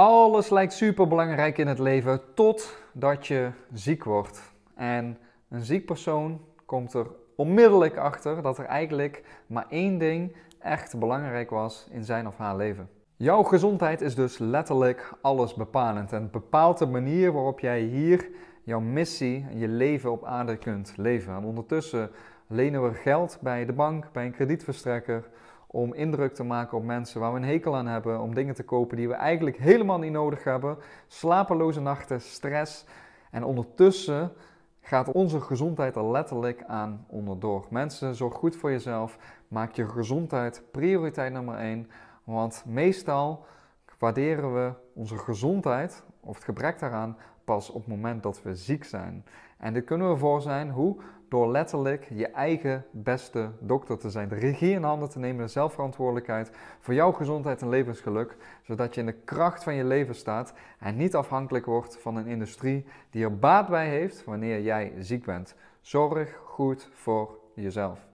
Alles lijkt super belangrijk in het leven totdat je ziek wordt. En een ziek persoon komt er onmiddellijk achter dat er eigenlijk maar één ding echt belangrijk was in zijn of haar leven. Jouw gezondheid is dus letterlijk alles bepalend en bepaalt de manier waarop jij hier jouw missie en je leven op aarde kunt leven. En ondertussen lenen we geld bij de bank, bij een kredietverstrekker om indruk te maken op mensen waar we een hekel aan hebben, om dingen te kopen die we eigenlijk helemaal niet nodig hebben, slapeloze nachten, stress en ondertussen gaat onze gezondheid er letterlijk aan onderdoor. Mensen, zorg goed voor jezelf, maak je gezondheid prioriteit nummer 1, want meestal waarderen we onze gezondheid of het gebrek daaraan pas op het moment dat we ziek zijn. En dit kunnen we voor zijn hoe door letterlijk je eigen beste dokter te zijn. De regie in handen te nemen, de zelfverantwoordelijkheid voor jouw gezondheid en levensgeluk, zodat je in de kracht van je leven staat en niet afhankelijk wordt van een industrie die er baat bij heeft wanneer jij ziek bent. Zorg goed voor jezelf.